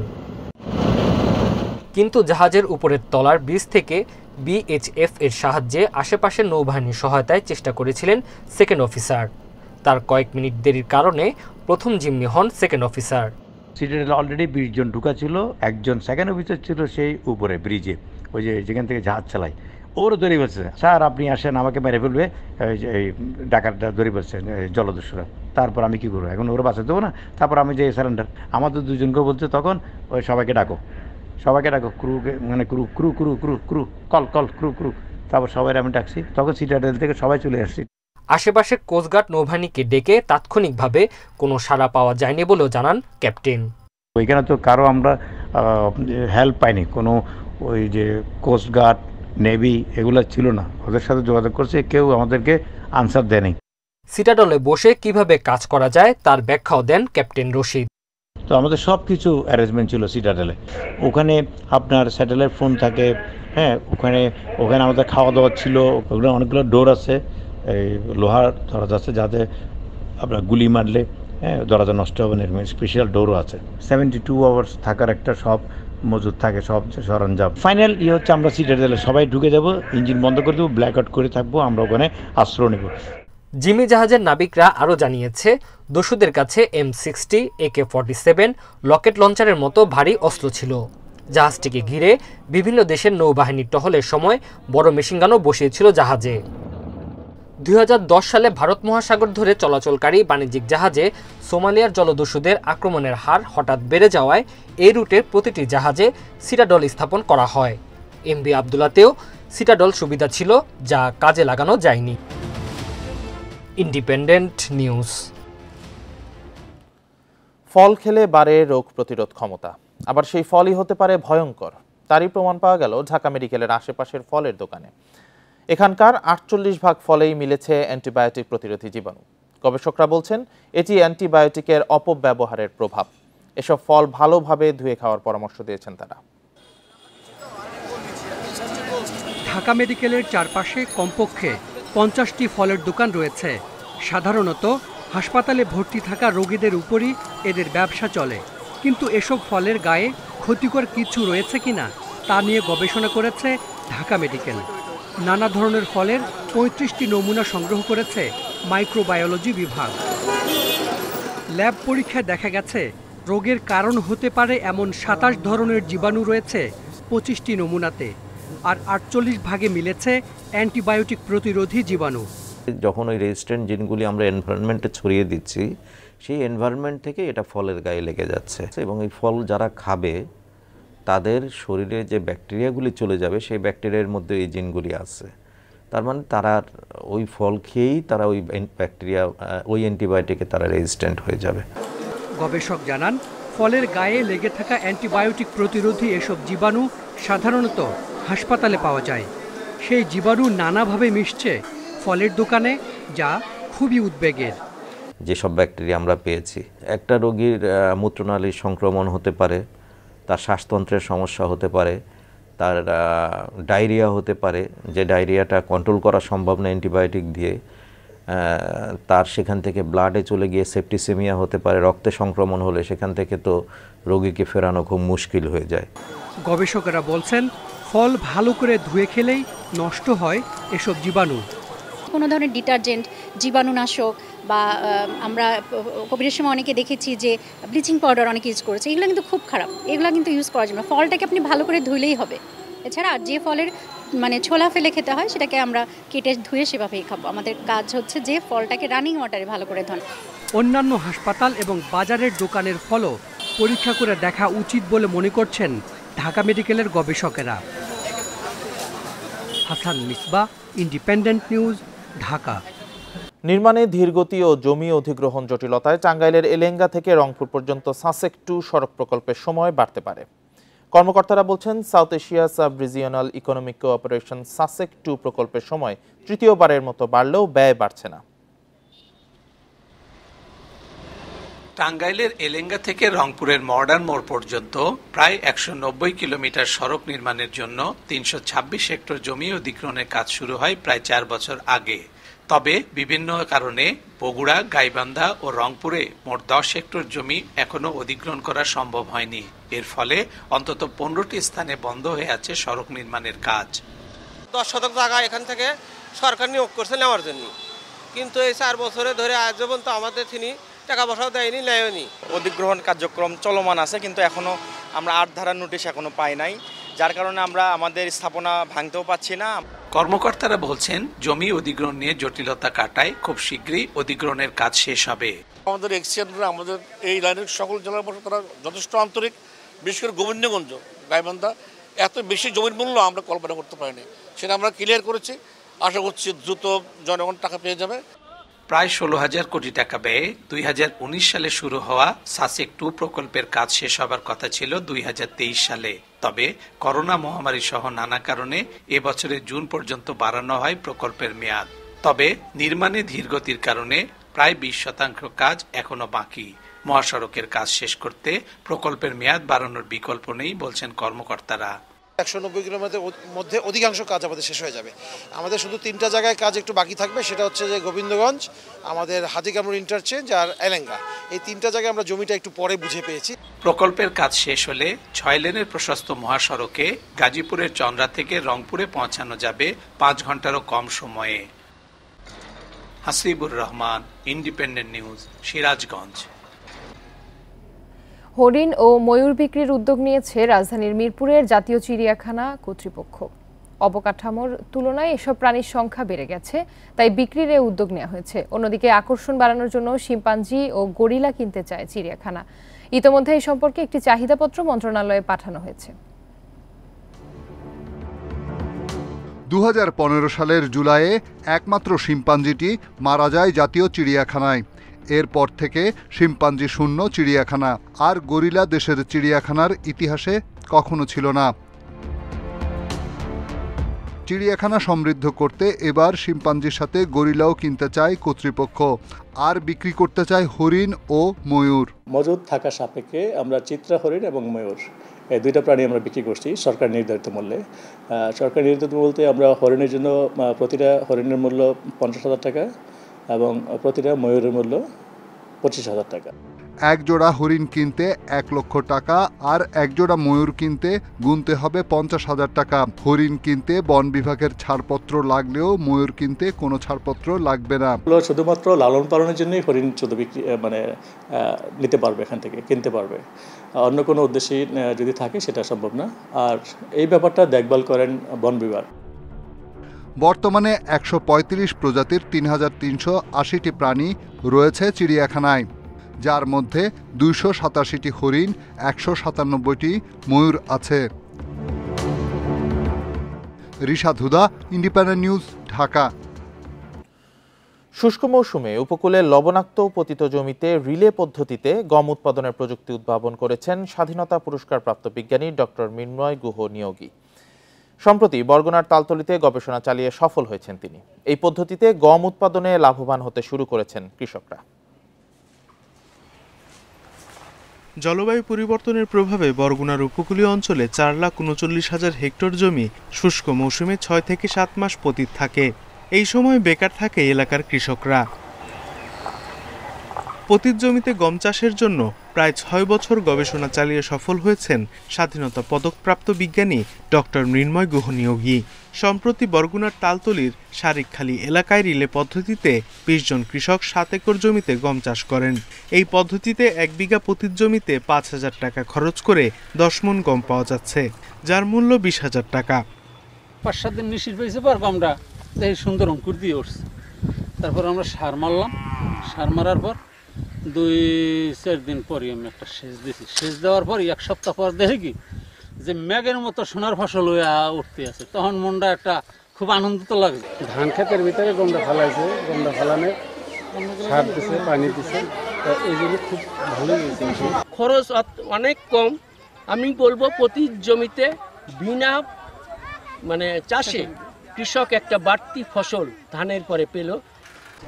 কিন্তু জাহাজের উপরের তলার ব্রিজ থেকে বিএইচএফ এর সাহায্যে আশেপাশের নৌবাহিনীর সহায়তায় চেষ্টা করেছিলেন সেকেন্ড অফিসার তার কয়েক মিনিট দেরির কারণে প্রথম জিম্মি হন সেকেন্ড অফিসার সিটিডেল অলরেডি বিশ জন ঢুকা ছিল একজন সেকেন্ড অফিসার ছিল সেই উপরে ব্রিজে ওই যে যেখান থেকে জাহাজ চালায় ওর ধরে বলছে স্যার আপনি আসেন আমাকে মেরে ফেলবে এই ডাকাতটা ধরে বলছে জলদস্যুরা তারপর আমি কি করবো এখন ওরা বাঁচা দেবো না তারপর আমি যে সারেন্ডার আমাদের দুজনকে বলছে তখন ওই সবাইকে ডাকো সবাইকে ডাকো ক্রুকে মানে crew crew crew crew crew call call crew crew তারপর সবাই আমি ডাকছি তখন সিটাডেল থেকে সবাই চলে আসছি আশেপাশে কোস্টগার্ড নৌবাহিনীকে ডেকে তাৎক্ষণিকভাবে কোনো সাড়া পাওয়া যায়নি বলেও জানান ক্যাপ্টেন ওইখানে তো কারো আমরা হেল্প পাইনি কোনো ওই যে কোস্টগার্ড নেভি এগুলো ছিল না ওদের সাথে যোগাযোগ করছে কেউ আমাদেরকে আনসার দেয়নি সিটাডলে বসে কিভাবে কাজ করা যায় তার ব্যাখ্যাও দেন ক্যাপ্টেন রশিদ তো আমাদের সব কিছু অ্যারেঞ্জমেন্ট ছিল সিটাডেলে ওখানে আপনার স্যাটেলাইট ফোন থাকে হ্যাঁ ওখানে ওখানে আমাদের খাওয়া দাওয়া ছিল ওখানে অনেকগুলো ডোর আছে এই লোহার দরজা আছে যাতে আপনার গুলি মারলে হ্যাঁ দরজা নষ্ট হবে না এরকম স্পেশাল ডোরও আছে সেভেন্টি টু আওয়ার্স থাকার একটা সব মজুদ থাকে সব সরঞ্জাম ফাইনাল ইয়ে হচ্ছে আমরা সিটাডেলে সবাই ঢুকে যাব ইঞ্জিন বন্ধ করে দেবো ব্ল্যাক আউট করে থাকবো আমরা ওখানে আশ্রয় নেব জিমি জাহাজের নাবিকরা আরও জানিয়েছে দস্যুদের কাছে M sixty AK forty seven rocket লঞ্চারের মতো ভারী অস্ত্র ছিল জাহাজটিকে ঘিরে বিভিন্ন দেশের নৌবাহিনীর টহলের সময় বড় মেশিনগানও বসিয়েছিল জাহাজে দুই সালে ভারত মহাসাগর ধরে চলাচলকারী বাণিজ্যিক জাহাজে সোমালিয়ার জলদস্যুদের আক্রমণের হার হঠাৎ বেড়ে যাওয়ায় এই রুটের প্রতিটি জাহাজে সিটাডল স্থাপন করা হয় এমবি আবদুল্লাতেও সিটাডল সুবিধা ছিল যা কাজে লাগানো যায়নি ইন্ডিপেন্ডেন্ট নিউজ ফল খেলে বাড়ে রোগ প্রতিরোধ ক্ষমতা আবার সেই ফলই হতে পারে ভয়ঙ্কর তারই প্রমাণ পাওয়া গেল ঢাকা মেডিকেলের আশেপাশের ফলের দোকানে এখানকার আটচল্লিশ ভাগ ফলেই মিলেছে অ্যান্টিবায়োটিক প্রতিরোধী জীবাণু গবেষকরা বলছেন এটি অ্যান্টিবায়োটিকের অপব্যবহারের প্রভাব এসব ফল ভালোভাবে ধুয়ে খাওয়ার পরামর্শ দিয়েছেন তারা ঢাকা মেডিকেলের চারপাশে কমপক্ষে পঞ্চাশটি ফলের দোকান রয়েছে সাধারণত হাসপাতালে ভর্তি থাকা রোগীদের উপরই এদের ব্যবসা চলে কিন্তু এসব ফলের গায়ে ক্ষতিকর কিছু রয়েছে কি না তা নিয়ে গবেষণা করেছে ঢাকা মেডিকেল নানা ধরনের ফলের পঁয়ত্রিশটি নমুনা সংগ্রহ করেছে মাইক্রোবায়োলজি বিভাগ ল্যাব পরীক্ষায় দেখা গেছে রোগের কারণ হতে পারে এমন সাতাশ ধরনের জীবাণু রয়েছে পঁচিশটি নমুনাতে আর আটচল্লিশ ভাগে মিলেছে অ্যান্টিবায়োটিক প্রতিরোধী জীবাণু যখন ওই রেজিস্ট্যান্ট জিনগুলি আমরা এনভায়রনমেন্টে ছড়িয়ে দিচ্ছি সেই এনভায়রনমেন্ট থেকে এটা ফলের গায়ে লেগে যাচ্ছে এবং এই ফল যারা খাবে তাদের শরীরে যে ব্যাকটেরিয়াগুলি চলে যাবে সেই ব্যাকটেরিয়ার মধ্যে এই জিনগুলি আছে তার মানে তারা ওই ফল খেয়েই তারা ওই ব্যাকটেরিয়া ওই অ্যান্টিবায়োটিকে তারা রেজিস্ট্যান্ট হয়ে যাবে গবেষক জানান ফলের গায়ে লেগে থাকা অ্যান্টিবায়োটিক প্রতিরোধী এসব জীবাণু সাধারণত হাসপাতালে পাওয়া যায় সেই জীবাণু নানাভাবে মিশছে ফলের দোকানে যা খুবই উদ্বেগের যেসব ব্যাকটেরিয়া আমরা পেয়েছি একটা রোগীর মূত্রনালীর সংক্রমণ হতে পারে তার শ্বাসতন্ত্রের সমস্যা হতে পারে তার ডায়রিয়া হতে পারে যে ডায়রিয়াটা কন্ট্রোল করা সম্ভব না অ্যান্টিবায়োটিক দিয়ে তার সেখান থেকে ব্লাডে চলে গিয়ে সেপটিসেমিয়া হতে পারে রক্তে সংক্রমণ হলে সেখান থেকে তো রোগীকে ফেরানো খুব মুশকিল হয়ে যায় গবেষকেরা বলছেন ফল ভালো করে ধুয়ে খেলেই নষ্ট হয় এসব জীবাণু কোনো ধরনের ডিটারজেন্ট জীবাণুনাশক বা আমরা কোভিডের সময় অনেকে দেখেছি যে ব্লিচিং পাউডার অনেকে ইউজ করেছে এগুলো কিন্তু খুব খারাপ এগুলো কিন্তু ইউজ করা যাবে ফলটাকে আপনি ভালো করে ধুলেই হবে এছাড়া যে ফলের মানে ছোলা ফেলে খেতে হয় সেটাকে আমরা কেটে ধুয়ে সেভাবেই খাবো আমাদের কাজ হচ্ছে যে ফলটাকে রানিং ওয়াটারে ভালো করে ধন অন্যান্য হাসপাতাল এবং বাজারের দোকানের ফলও পরীক্ষা করে দেখা উচিত বলে মনে করছেন ঢাকা মেডিকেলের গবেষকেরা হাসান মিসবা ইন্ডিপেন্ডেন্ট নিউজ ঢাকা নির্মাণে ধীরগতি ও জমি অধিগ্রহণ জটিলতায় টাঙ্গাইলের এলেঙ্গা থেকে রংপুর পর্যন্ত সাসেক টু সড়ক প্রকল্পের সময় বাড়তে পারে কর্মকর্তারা বলছেন South Asia Sub Regional Economic Cooperation SASEC two প্রকল্পের সময় তৃতীয়বারের মতো বাড়লেও ব্যয় বাড়ছে না টাঙ্গাইলের এলেঙ্গা থেকে রংপুরের মডার্ন মোড় পর্যন্ত প্রায় একশো কিলোমিটার সড়ক নির্মাণের জন্য তিনশো ছাব্বিশ হেক্টর জমি অধিগ্রহণের কাজ শুরু হয় প্রায় চার বছর আগে তবে বিভিন্ন কারণে বগুড়া গাইবান্ধা ও রংপুরে মোট দশ হেক্টর জমি এখনও অধিগ্রহণ করা সম্ভব হয়নি এর ফলে অন্তত পনেরোটি স্থানে বন্ধ হয়ে আছে সড়ক নির্মাণের কাজ দশ শতক জায়গা এখান থেকে সরকার নিয়োগ করছে নেওয়ার জন্য কিন্তু এই চার বছরে ধরে আজ পর্যন্ত আমাদের তিনি টাকা পয়সাও দেয়নি নেয়নি অধিগ্রহণ কার্যক্রম চলমান আছে কিন্তু এখনও আমরা আট ধারার নোটিশ এখনও পাই নাই যার কারণে আমরা আমাদের স্থাপনা ভাঙতেও পাচ্ছি না কর্মকর্তারা বলছেন জমি অধিগ্রহণ নিয়ে জটিলতা কাটায় খুব শীঘ্রই অধিগ্রহণের কাজ শেষ হবে আমাদের এক্সিয়ানরা আমাদের এই লাইনের সকল জেলার বসে তারা যথেষ্ট আন্তরিক বিশেষ করে গোবিন্দগঞ্জ গাইবান্ধা এত বেশি জমির মূল্য আমরা কল্পনা করতে পারিনি সেটা আমরা ক্লিয়ার করেছি আশা করছি দ্রুত জনগণ টাকা পেয়ে যাবে প্রায় ষোলো হাজার কোটি টাকা ব্যয়ে দুই সালে শুরু হওয়া সাসেক টু প্রকল্পের কাজ শেষ হবার কথা ছিল দুই সালে তবে করোনা মহামারী সহ নানা কারণে এবছরের জুন পর্যন্ত বাড়ানো হয় প্রকল্পের মেয়াদ তবে নির্মাণে ধীরগতির কারণে প্রায় বিশ শতাংশ কাজ এখনো বাকি মহাসড়কের কাজ শেষ করতে প্রকল্পের মেয়াদ বাড়ানোর বিকল্প নেই বলছেন কর্মকর্তারা একশো নব্বই কিলোমিটার মধ্যে অধিকাংশ কাজ আমাদের শেষ হয়ে যাবে আমাদের শুধু তিনটা জায়গায় কাজ একটু বাকি থাকবে সেটা হচ্ছে যে গোবিন্দগঞ্জ আমাদের হাতিকামড় ইন্টারচেঞ্জ আর এলেঙ্গা এই তিনটা জায়গায় আমরা জমিটা একটু পরে বুঝে পেয়েছি প্রকল্পের কাজ শেষ হলে ছয় লেনের প্রশস্ত মহাসড়কে গাজীপুরের চন্দ্রা থেকে রংপুরে পৌঁছানো যাবে পাঁচ ঘন্টারও কম সময়ে হাসিবুর রহমান ইন্ডিপেন্ডেন্ট নিউজ সিরাজগঞ্জ হরিণ ও ময়ূর বিক্রির উদ্যোগ নিয়েছে রাজধানীর মিরপুরের জাতীয় চিড়িয়াখানা কর্তৃপক্ষ অবকাঠামোর তুলনায় এসব প্রাণীর সংখ্যা বেড়ে গেছে তাই বিক্রির এ উদ্যোগ নেওয়া হয়েছে অন্যদিকে আকর্ষণ বাড়ানোর জন্য শিম্পাঞ্জি ও গরিলা কিনতে চায় চিড়িয়াখানা ইতোমধ্যে এই সম্পর্কে একটি চাহিদাপত্র মন্ত্রণালয়ে পাঠানো হয়েছে দু সালের জুলাইয়ে একমাত্র শিম্পাঞ্জিটি মারা যায় জাতীয় চিড়িয়াখানায় এরপর থেকে শিম্পাঞ্জি শূন্য চিড়িয়াখানা আর গরিলা দেশের চিড়িয়াখানার ইতিহাসে কখনো ছিল না চিড়িয়াখানা সমৃদ্ধ করতে এবার শিম্পাঞ্জির সাথে গরিলাও কিনতে চায় কর্তৃপক্ষ আর বিক্রি করতে চায় হরিণ ও ময়ূর মজুদ থাকা সাপেক্ষে আমরা চিত্রা হরিণ এবং ময়ূর এই দুইটা প্রাণী আমরা বিক্রি করছি সরকার নির্ধারিত মূল্যে সরকার নির্ধারিত বলতে আমরা হরিণের জন্য প্রতিটা হরিণের মূল্য পঞ্চাশ হাজার টাকা এবং প্রতিটা ময়ূরের মূল্য পঁচিশ হাজার টাকা এক জোড়া হরিণ কিনতে এক লক্ষ টাকা আর এক জোড়া ময়ূর কিনতে গুনতে হবে পঞ্চাশ হাজার টাকা হরিণ কিনতে বন বিভাগের ছাড়পত্র লাগলেও ময়ূর কিনতে কোনো ছাড়পত্র লাগবে না শুধুমাত্র লালন পালনের জন্যই হরিণ শুধু বিক্রি মানে নিতে পারবে এখান থেকে কিনতে পারবে অন্য কোনো উদ্দেশ্যে যদি থাকে সেটা সম্ভব না আর এই ব্যাপারটা দেখভাল করেন বন বিভাগ বর্তমানে একশো প্রজাতির তিন হাজার তিনশো আশিটি প্রাণী রয়েছে চিড়িয়াখানায় যার মধ্যে দুইশো সাতাশিটি হরিণ একশো সাতানব্বইটি ময়ূর আছে ঋষাধ হুদা ইন্ডিপেন্ডেন্ট নিউজ ঢাকা শুষ্ক মৌসুমে উপকূলে লবণাক্ত পতিত জমিতে রিলে পদ্ধতিতে গম উৎপাদনের প্রযুক্তি উদ্ভাবন করেছেন স্বাধীনতা পুরস্কারপ্রাপ্ত বিজ্ঞানী ডক্টর মৃন্ময় গুহ নিয়োগী সম্প্রতি বরগুনার তালতলিতে গবেষণা চালিয়ে সফল হয়েছেন তিনি এই পদ্ধতিতে গম উৎপাদনে লাভবান হতে শুরু করেছেন কৃষকরা জলবায়ু পরিবর্তনের প্রভাবে বরগুনার উপকূলীয় অঞ্চলে চার লাখ উনচল্লিশ হাজার হেক্টর জমি শুষ্ক মৌসুমে ছয় থেকে সাত মাস পতীত থাকে এই সময় বেকার থাকে এলাকার কৃষকরা পতিত জমিতে গম চাষের জন্য প্রায় ছয় বছর গবেষণা চালিয়ে সফল হয়েছেন স্বাধীনতা পদকপ্রাপ্ত বিজ্ঞানী ডক্টর মৃন্ময় গুহনিয়োগী সম্প্রতি বরগুনার তালতলির শারিকখালি এলাকায় রিলে পদ্ধতিতে বিশ জন কৃষক সাত একর জমিতে গম চাষ করেন এই পদ্ধতিতে এক বিঘা পতির জমিতে পাঁচ হাজার টাকা খরচ করে দশ মন গম পাওয়া যাচ্ছে যার মূল্য বিশ হাজার টাকা পাঁচ সাত দিন নিশির পেয়েছে পার গমটা সুন্দর অঙ্কুর দিয়ে উঠছে তারপর আমরা সার মারলাম সার মারার পর দুই চার দিন পরই আমি একটা সেচ দিছি সেচ দেওয়ার পরই এক সপ্তাহ পর দেখি কি যে ম্যাগের মতো সোনার ফসল হয়ে উঠতে আছে তখন মনটা একটা খুব আনন্দ তো লাগে ধান খেতের ভিতরে গন্ডা ফেলাইছে গন্ডা ফেলানে সার দিছে পানি দিছে এই জন্য খুব ভালো খরচ অনেক কম আমি বলবো প্রতি জমিতে বিনা মানে চাষে কৃষক একটা বাড়তি ফসল ধানের পরে পেল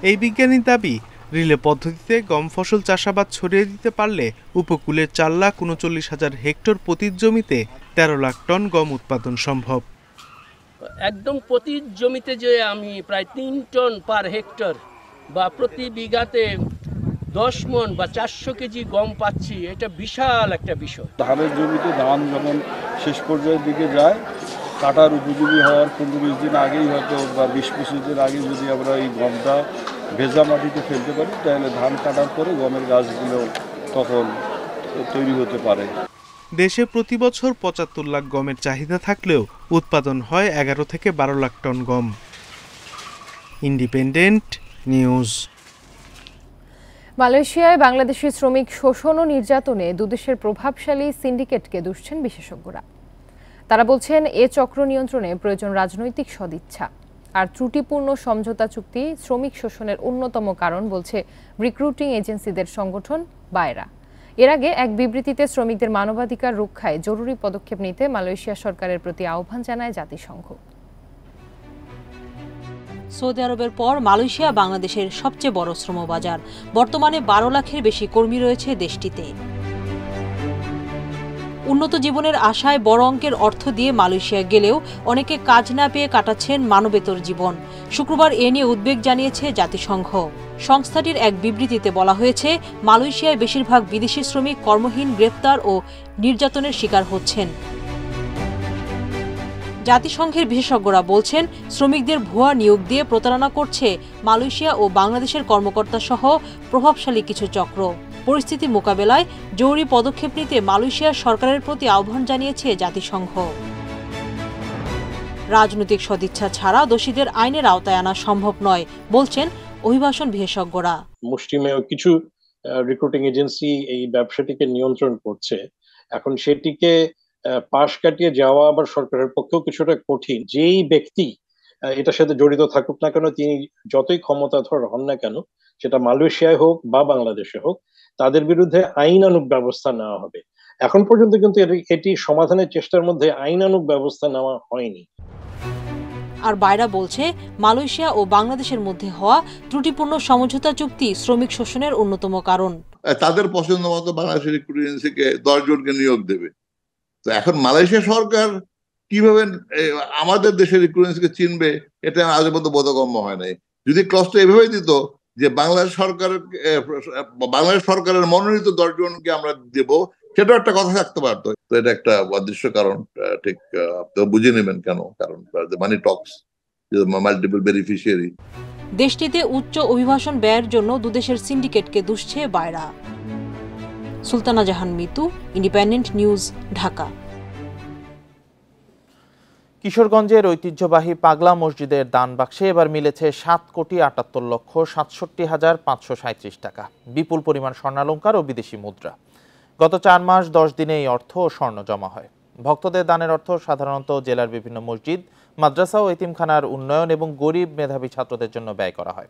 এই বিজ্ঞানীর দাবি রিলে পদ্ধতিতে গম ফসল চাষাবাদ ছড়িয়ে দিতে পারলে উপকূলে চার লাখ উনচল্লিশ হাজার হেক্টর প্রতি জমিতে তেরো লাখ টন গম উৎপাদন সম্ভব একদম প্রতি জমিতে যে আমি প্রায় তিন টন পার হেক্টর বা প্রতি বিঘাতে দশ মন বা চারশো কেজি গম পাচ্ছি এটা বিশাল একটা বিষয় ধানের জমিতে ধান যখন শেষ পর্যায়ের দিকে যায় কাটার উপযোগী হওয়ার পনেরো বিশ দিন আগেই হয়তো বা বিশ পঁচিশ দিন আগে যদি আমরা এই গমটা ভেজা মাটিতে ফেলতে পারি তাহলে ধান কাটার পরে গমের গাছগুলো তখন তৈরি হতে পারে দেশে প্রতি বছর পঁচাত্তর লাখ গমের চাহিদা থাকলেও উৎপাদন হয় এগারো থেকে বারো লাখ টন গম ইন্ডিপেন্ডেন্ট নিউজ মালয়েশিয়ায় বাংলাদেশি শ্রমিক শোষণ ও নির্যাতনে দুদেশের প্রভাবশালী সিন্ডিকেটকে দুষছেন বিশেষজ্ঞরা তারা বলছেন এ চক্র নিয়ন্ত্রণে প্রয়োজন রাজনৈতিক সদিচ্ছা আর ত্রুটিপূর্ণ সমঝোতা চুক্তি শ্রমিক শোষণের অন্যতম কারণ বলছে রিক্রুটিং এজেন্সিদের সংগঠন বায়রা এর আগে এক বিবৃতিতে শ্রমিকদের মানবাধিকার রক্ষায় জরুরি পদক্ষেপ নিতে মালয়েশিয়া সরকারের প্রতি আহ্বান জানায় জাতিসংঘ সৌদি আরবের পর মালয়েশিয়া বাংলাদেশের সবচেয়ে বড় শ্রমবাজার বর্তমানে বারো লাখের বেশি কর্মী রয়েছে দেশটিতে উন্নত জীবনের আশায় বড় অঙ্কের অর্থ দিয়ে মালয়েশিয়া গেলেও অনেকে কাজ না পেয়ে কাটাচ্ছেন মানবেতর জীবন শুক্রবার এ নিয়ে উদ্বেগ জানিয়েছে জাতিসংঘ সংস্থাটির এক বিবৃতিতে বলা হয়েছে মালয়েশিয়ায় বেশিরভাগ বিদেশি শ্রমিক কর্মহীন গ্রেপ্তার ও নির্যাতনের শিকার হচ্ছেন জাতিসংঘের বিশেষজ্ঞরা বলছেন শ্রমিকদের ভুয়া নিয়োগ দিয়ে প্রতারণা করছে মালয়েশিয়া ও বাংলাদেশের কর্মকর্তা সহ প্রভাবশালী কিছু চক্র পরিস্থিতি মোকাবেলায় জরুরি পদক্ষেপ নিতে মালয়েশিয়ার সরকারের প্রতি আহ্বান জানিয়েছে জাতিসংঘ রাজনৈতিক সদিচ্ছা ছাড়া দোষীদের আইনের আওতায় আনা সম্ভব নয় বলছেন অভিবাসন বিশেষজ্ঞরা মুষ্টিমেয় কিছু রিক্রুটিং এজেন্সি এই ব্যবসাটিকে নিয়ন্ত্রণ করছে এখন সেটিকে পাশ কাটিয়ে যাওয়া আবার সরকারের পক্ষেও কিছুটা কঠিন যেই ব্যক্তি এটার সাথে জড়িত থাকুক না কেন তিনি যতই ক্ষমতাধর হন না কেন সেটা মালয়েশিয়ায় হোক বা বাংলাদেশে হোক তাদের বিরুদ্ধে আইনানুক ব্যবস্থা নেওয়া হবে এখন পর্যন্ত কিন্তু এটি সমাধানের চেষ্টার মধ্যে আইনানুক ব্যবস্থা নেওয়া হয়নি আর বাইরা বলছে মালয়েশিয়া ও বাংলাদেশের মধ্যে হওয়া ত্রুটিপূর্ণ সমঝোতা চুক্তি শ্রমিক শোষণের অন্যতম কারণ তাদের পছন্দ মতো বাংলাদেশের এজেন্সিকে দশ জনকে নিয়োগ দেবে তো এখন মালয়েশিয়া সরকার কিভাবে আমাদের দেশের রিক্রুটমেন্টকে চিনবে এটা আজ পর্যন্ত বোধগম্য হয় নাই যদি ক্লসটা এভাবে দিত যে বাংলাদেশ সরকার বাংলাদেশ সরকারের মনোনীত দশজনকে আমরা দেব সেটা একটা কথা থাকতে পারতো তো এটা একটা অদৃশ্য কারণ ঠিক আপনি বুঝে নেবেন কেন কারণ মানি টক্স মাল্টিপল বেনিফিশিয়ারি দেশটিতে উচ্চ অভিবাসন ব্যয়ের জন্য দুদেশের সিন্ডিকেটকে দুষছে বায়রা সুলতানা জাহান মিতু ইন্ডিপেন্ডেন্ট নিউজ ঢাকা কিশোরগঞ্জের ঐতিহ্যবাহী পাগলা মসজিদের দান বাক্সে এবার মিলেছে সাত কোটি আটাত্তর লক্ষ সাতষট্টি হাজার পাঁচশো সাঁত্রিশ টাকা বিপুল পরিমাণ স্বর্ণালঙ্কার ও বিদেশি মুদ্রা গত চার মাস দশ দিনে এই অর্থ ও স্বর্ণ জমা হয় ভক্তদের দানের অর্থ সাধারণত জেলার বিভিন্ন মসজিদ মাদ্রাসা ও এতিমখানার উন্নয়ন এবং গরিব মেধাবী ছাত্রদের জন্য ব্যয় করা হয়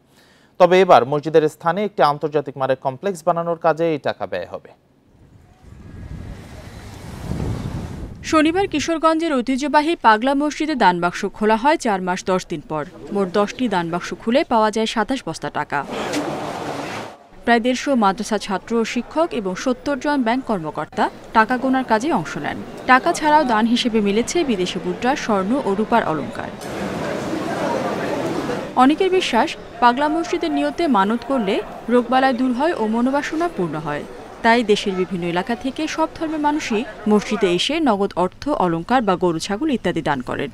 তবে এবার মসজিদের স্থানে একটি আন্তর্জাতিক মানের কমপ্লেক্স বানানোর কাজে এই টাকা ব্যয় হবে শনিবার কিশোরগঞ্জের ঐতিহ্যবাহী পাগলা মসজিদে দানবাক্স খোলা হয় চার মাস দশ দিন পর মোট দশটি দানবাক্স খুলে পাওয়া যায় সাতাশ বস্তা টাকা প্রায় দেড়শো মাদ্রাসা ছাত্র ও শিক্ষক এবং সত্তর জন ব্যাংক কর্মকর্তা টাকা গোনার কাজে অংশ নেন টাকা ছাড়াও দান হিসেবে মিলেছে বিদেশি মুদ্রা স্বর্ণ ও রূপার অলঙ্কার অনেকের বিশ্বাস পাগলা মসজিদের নিয়তে মানত করলে রোগবালায় দূর হয় ও মনোবাসনা পূর্ণ হয় তাই দেশের বিভিন্ন এলাকা থেকে সব ধর্মের মানুষই মসজিদে এসে নগদ অর্থ অলঙ্কার বা গরু ছাগল ইত্যাদি দান করেন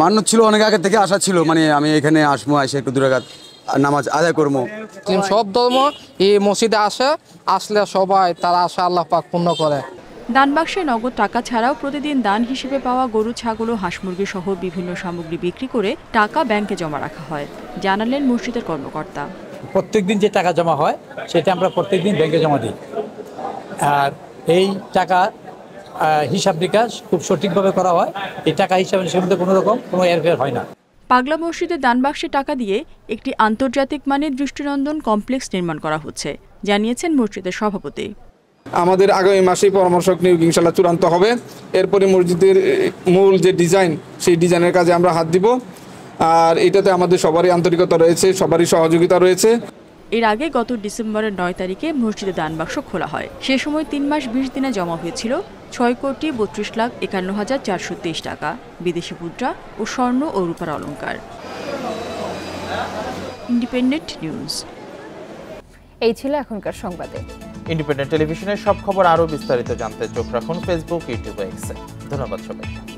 মানুষ ছিল অনেক আগে থেকে আসা ছিল মানে আমি এখানে আসবো এসে একটু দূরাঘাত নামাজ আদায় করবো সব ধর্ম এই মসজিদে আসে আসলে সবাই তারা আসা আল্লাহ পাক পূর্ণ করে দান বাক্সে নগদ টাকা ছাড়াও প্রতিদিন দান হিসেবে পাওয়া গরু ছাগল ও হাঁস মুরগি সহ বিভিন্ন সামগ্রী বিক্রি করে টাকা ব্যাংকে জমা রাখা হয় জানালেন মসজিদের কর্মকর্তা প্রত্যেকদিন যে টাকা জমা হয় সেটা আমরা প্রত্যেকদিন ব্যাংকে জমা দিই আর এই টাকা হিসাব নিকাশ খুব সঠিকভাবে করা হয় এই টাকা হিসাব নিকাশের কোনো রকম কোনো এয়ারফেয়ার হয় না পাগলা মসজিদে দানবাক্সে টাকা দিয়ে একটি আন্তর্জাতিক মানের দৃষ্টিনন্দন কমপ্লেক্স নির্মাণ করা হচ্ছে জানিয়েছেন মসজিদের সভাপতি আমাদের আগামী মাসেই পরামর্শক নিয়োগ ইনশাল্লাহ চূড়ান্ত হবে এরপরে মসজিদের মূল যে ডিজাইন সেই ডিজাইনের কাজে আমরা হাত দিব আর এটাতে আমাদের সবারই আন্তরিকতা রয়েছে সবারই সহযোগিতা রয়েছে এর আগে গত ডিসেম্বরের নয় তারিখে মসজিদে দানবাক্স খোলা হয় সে সময় তিন মাস বিশ দিনে জমা হয়েছিল ছয় কোটি বত্রিশ লাখ একান্ন হাজার চারশো তেইশ টাকা বিদেশি মুদ্রা ও স্বর্ণ ও রূপার অলঙ্কার ইন্ডিপেন্ডেন্ট নিউজ এই ছিল এখনকার সংবাদে ইন্ডিপেন্ডেন্ট টেলিভিশনের সব খবর আরও বিস্তারিত জানতে চোখ রাখুন ফেসবুক ইউটিউব এক্সে ধন্যবাদ সবাইকে